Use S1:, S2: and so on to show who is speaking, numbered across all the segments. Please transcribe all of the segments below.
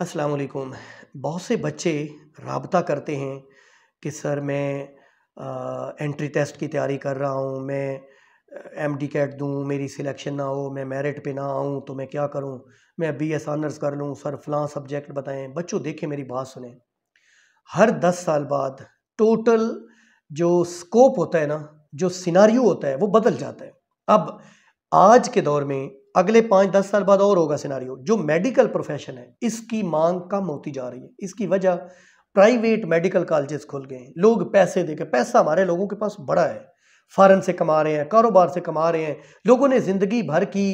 S1: अस्सलाम वालेकुम बहुत से बच्चे रबता करते हैं कि सर मैं आ, एंट्री टेस्ट की तैयारी कर रहा हूँ मैं एम डी कैट दूँ मेरी सिलेक्शन ना हो मैं मेरिट पे ना आऊँ तो मैं क्या करूँ मैं बी एस ऑनर्स कर लूँ सर फ़लाँ सब्जेक्ट बताएं बच्चों देखें मेरी बात सुने हर दस साल बाद टोटल जो स्कोप होता है ना जो सिनारियो होता है वो बदल जाता है अब आज के दौर में अगले पाँच दस साल बाद और होगा सिनारियो जो मेडिकल प्रोफेशन है इसकी मांग कम होती जा रही है इसकी वजह प्राइवेट मेडिकल कॉलेजेस खुल गए हैं लोग पैसे देकर पैसा हमारे लोगों के पास बड़ा है फॉरन से कमा रहे हैं कारोबार से कमा रहे हैं लोगों ने ज़िंदगी भर की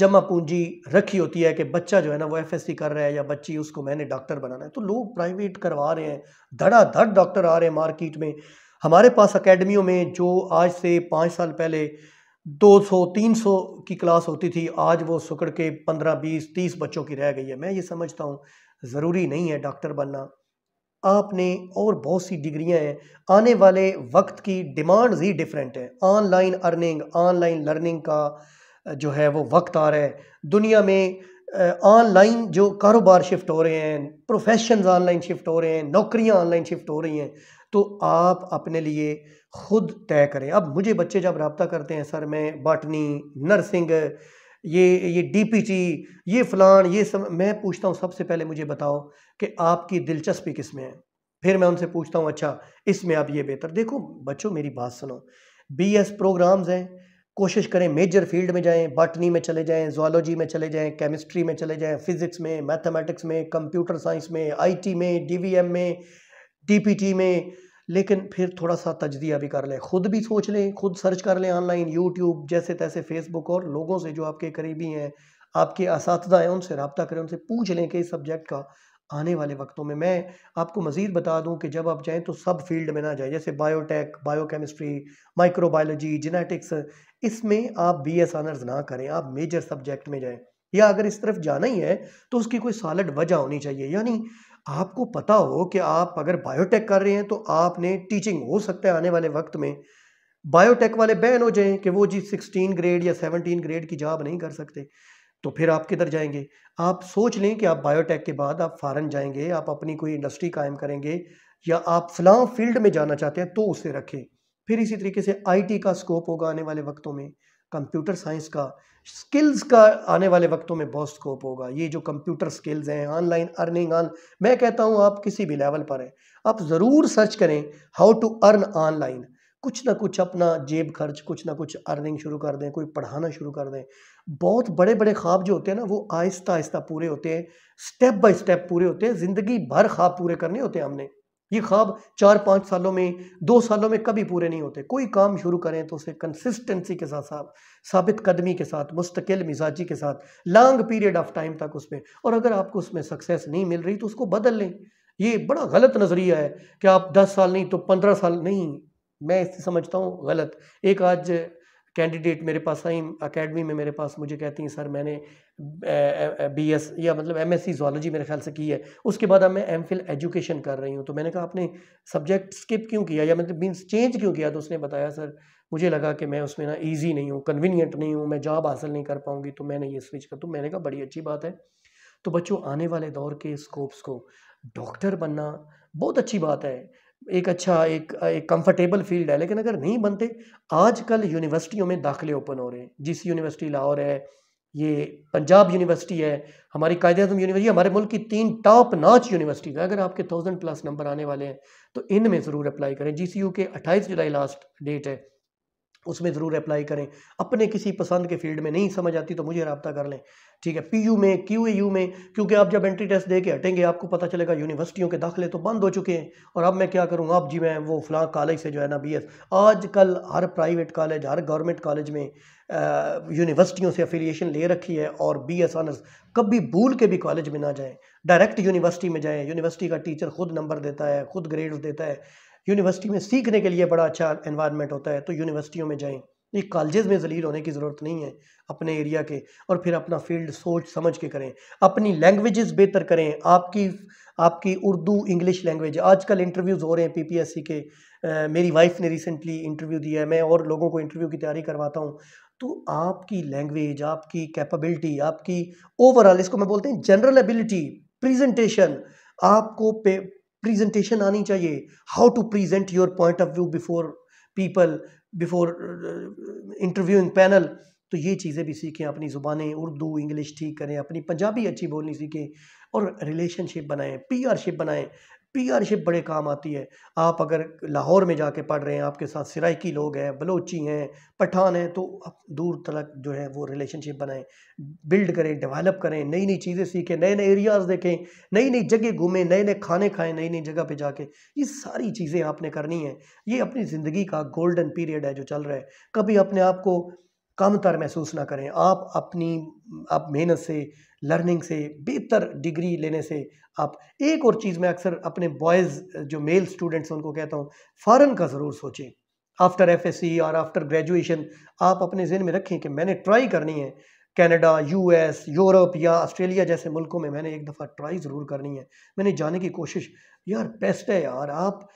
S1: जमा पूंजी रखी होती है कि बच्चा जो है ना वो एफ कर रहा है या बच्ची उसको मैंने डॉक्टर बनाना है तो लोग प्राइवेट करवा रहे हैं धड़ाधड़ डॉक्टर आ रहे हैं मार्केट में हमारे पास अकेडमियों में जो आज से पाँच साल पहले 200 300 की क्लास होती थी आज वो सुकड़ के 15 20 30 बच्चों की रह गई है मैं ये समझता हूँ ज़रूरी नहीं है डॉक्टर बनना आपने और बहुत सी डिग्रियाँ हैं आने वाले वक्त की डिमांड्स ही डिफरेंट हैं ऑनलाइन अर्निंग ऑनलाइन लर्निंग का जो है वो वक्त आ रहा है दुनिया में ऑनलाइन जो कारोबार शिफ्ट हो रहे हैं प्रोफेशंस ऑनलाइन शिफ्ट हो रहे हैं नौकरियां ऑनलाइन शिफ्ट हो रही हैं तो आप अपने लिए खुद तय करें अब मुझे बच्चे जब रबता करते हैं सर मैं बाटनी नर्सिंग ये ये डीपीटी ये फ़लान ये सब मैं पूछता हूँ सबसे पहले मुझे बताओ कि आपकी दिलचस्पी किस में है फिर मैं उनसे पूछता हूँ अच्छा इसमें आप ये बेहतर देखो बच्चों मेरी बात सुनो बी एस प्रोग्राम्स हैं कोशिश करें मेजर फील्ड में जाएं बाटनी में चले जाएं जोलॉजी में चले जाएं केमिस्ट्री में चले जाएं फिज़िक्स में मैथमेटिक्स में कंप्यूटर साइंस में आईटी में डीवीएम में डीपीटी में लेकिन फिर थोड़ा सा तजदिया भी कर लें ख़ुद भी सोच लें खुद सर्च कर लें ऑनलाइन यूट्यूब जैसे तैसे फेसबुक और लोगों से जो आपके करीबी हैं आपके इस हैं उनसे रबता करें उनसे पूछ लें कि इस सब्जेक्ट का आने वाले वक्तों में मैं आपको मज़ीद बता दूं कि जब आप जाएं तो सब फील्ड में ना जाएं जैसे बायोटेक बायोकेमिस्ट्री माइक्रोबायोलॉजी जेनेटिक्स इसमें आप बी एस आनर्स ना करें आप मेजर सब्जेक्ट में जाएं या अगर इस तरफ जाना ही है तो उसकी कोई सॉलिड वजह होनी चाहिए यानी आपको पता हो कि आप अगर बायोटेक कर रहे हैं तो आपने टीचिंग हो सकता है आने वाले वक्त में बायोटेक वाले बैन हो जाएं कि वो जी सिक्सटीन ग्रेड या सेवनटीन ग्रेड की जॉब नहीं कर सकते तो फिर आप किधर जाएंगे आप सोच लें कि आप बायोटेक के बाद आप फॉरन जाएंगे आप अपनी कोई इंडस्ट्री कायम करेंगे या आप फलां फील्ड में जाना चाहते हैं तो उसे रखें फिर इसी तरीके से आईटी का स्कोप होगा आने वाले वक्तों में कंप्यूटर साइंस का स्किल्स का आने वाले वक्तों में बहुत स्कोप होगा ये जो कंप्यूटर स्किल्स हैं ऑनलाइन अर्निंग ऑन मैं कहता हूँ आप किसी भी लेवल पर हैं आप ज़रूर सर्च करें हाउ टू अर्न ऑनलाइन कुछ ना कुछ अपना जेब खर्च कुछ ना कुछ अर्निंग शुरू कर दें कोई पढ़ाना शुरू कर दें बहुत बड़े बड़े ख्वाब जो होते हैं ना वो आहिस्ता आहिस्ता पूरे होते हैं स्टेप बाय स्टेप पूरे होते हैं ज़िंदगी भर ख्वाब पूरे करने होते हैं हमने ये ख्वाब चार पाँच सालों में दो सालों में कभी पूरे नहीं होते कोई काम शुरू करें तो उसे कंसिस्टेंसी के साथ साथ साबित कदमी के साथ मुस्तकिल मिजाजी के साथ लॉन्ग पीरियड ऑफ टाइम तक उसमें और अगर आपको उसमें सक्सेस नहीं मिल रही तो उसको बदल लें ये बड़ा गलत नज़रिया है कि आप दस साल नहीं तो पंद्रह साल नहीं मैं इससे समझता हूँ गलत एक आज कैंडिडेट मेरे पास आई अकेडमी में मेरे पास मुझे कहती हैं सर मैंने बी एस या मतलब एम एस सी जोलॉजी मेरे ख्याल से की है उसके बाद अब मैं एम फिल एजुकेशन कर रही हूँ तो मैंने कहा आपने सब्जेक्ट स्किप क्यों किया या मतलब मीन्स चेंज क्यों किया तो उसने बताया सर मुझे लगा कि मैं उसमें ना ईजी नहीं हूँ कन्वीनियंट नहीं हूँ मैं जॉब हासिल नहीं कर पाऊँगी तो मैंने ये स्विच कर तो मैंने कहा बड़ी अच्छी बात है तो बच्चों आने वाले दौर के स्कोप्स को डॉक्टर बनना बहुत अच्छी बात है एक अच्छा एक एक कंफर्टेबल फील्ड है लेकिन अगर नहीं बनते आजकल यूनिवर्सिटियों में दाखिले ओपन हो रहे हैं जिस यूनिवर्सिटी लाहौर है ये पंजाब यूनिवर्सिटी है हमारी कायद अजम यूनिवर्सिटी हमारे मुल्क की तीन टॉप नाच यूनिवर्सिटीज़ हैं अगर आपके थाउजेंड प्लस नंबर आने वाले हैं तो इन में ज़रूर अप्लाई करें जी सी यू के अट्ठाईस जुलाई लास्ट डेट है उसमें ज़रूर अप्लाई करें अपने किसी पसंद के फील्ड में नहीं समझ आती तो मुझे रबता कर लें ठीक है पी यू में क्यू यू में क्योंकि आप जब एंट्री टेस्ट दे के हटेंगे आपको पता चलेगा यूनिवर्सिटियों के दाखिले तो बंद हो चुके हैं और अब मैं क्या करूँगा अब जी मैं वो फ़लाँ कॉलेज से जो है ना बी एस आज कल हर प्राइवेट कॉलेज हर गवर्नमेंट कॉलेज में यूनिवर्सिटियों से अफिलिएशन ले रखी है और बी एस ऑनर्स कभी भूल के भी कॉलेज में ना जाएँ डायरेक्ट यूनिवर्सिटी में जाएँ यूनिवर्सिटी का टीचर खुद नंबर देता है खुद ग्रेड्स देता है यूनिवर्सिटी में सीखने के लिए बड़ा अच्छा एनवायरनमेंट होता है तो यूनिवर्सिटियों में जाएँ ये कॉलेजेस में जलील होने की ज़रूरत नहीं है अपने एरिया के और फिर अपना फील्ड सोच समझ के करें अपनी लैंग्वेजेस बेहतर करें आपकी आपकी उर्दू इंग्लिश लैंग्वेज आजकल इंटरव्यूज़ हो रहे हैं पीपीएससी के आ, मेरी वाइफ ने रिसेंटली इंटरव्यू दिया है मैं और लोगों को इंटरव्यू की तैयारी करवाता हूँ तो आपकी लैंग्वेज आपकी कैपेबिलिटी आपकी ओवरऑल इसको मैं बोलते हैं जनरल एबिलिटी प्रजेंटेशन आपको पे प्रेजेंटेशन आनी चाहिए how to present your point of view before people before interviewing panel तो ये चीज़ें भी सीखें अपनी ज़ुबानें उर्दू इंग्लिश ठीक करें अपनी पंजाबी अच्छी बोलनी सीखें और रिलेशनशिप बनाएं पीआरशिप बनाएं पीआरशिप बड़े काम आती है आप अगर लाहौर में जाके पढ़ रहे हैं आपके साथ सिराकी लोग हैं बलोची हैं पठान हैं तो आप दूर तलक जो है वो रिलेशनशिप बनाएं बिल्ड करें डेवलप करें नई नई चीज़ें सीखें नए नए एरियाज़ देखें नई नई जगह घूमें नए नए खाने खाएं नई नई जगह पे जाके ये सारी चीज़ें आपने करनी है ये अपनी ज़िंदगी का गोल्डन पीरियड है जो चल रहा है कभी अपने आप को कमतर महसूस ना करें आप अपनी आप मेहनत से लर्निंग से बेहतर डिग्री लेने से आप एक और चीज़ मैं अक्सर अपने बॉयज़ जो मेल स्टूडेंट्स उनको कहता हूँ फ़ारन का ज़रूर सोचें आफ्टर सी और आफ्टर ग्रेजुएशन आप अपने जहन में रखें कि मैंने ट्राई करनी है कनाडा यूएस यूरोप या ऑस्ट्रेलिया जैसे मुल्कों में मैंने एक दफ़ा ट्राई ज़रूर करनी है मैंने जाने की कोशिश यार बेस्ट है यार आप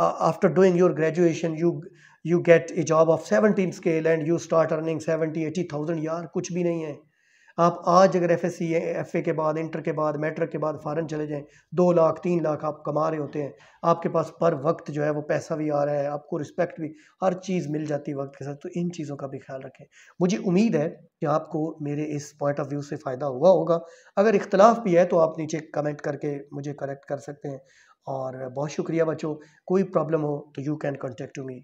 S1: after doing your graduation you you get a job of seventeen scale and you start earning seventy eight thousand यार कुछ भी नहीं है आप आज अगर F S C F A के बाद इंटर के बाद मैट्रिक के बाद फ़ारन चले जाएं दो लाख तीन लाख आप कमा रहे होते हैं आपके पास पर वक्त जो है वो पैसा भी आ रहा है आपको रिस्पेक्ट भी हर चीज़ मिल जाती है वक्त के साथ तो इन चीज़ों का भी ख्याल रखें मुझे उम्मीद है कि आपको मेरे इस पॉइंट ऑफ व्यू से फ़ायदा हुआ होगा अगर इख्तलाफ भी है तो आप नीचे कमेंट करके मुझे करेक्ट कर सकते हैं और बहुत शुक्रिया बच्चों कोई प्रॉब्लम हो तो you can contact to me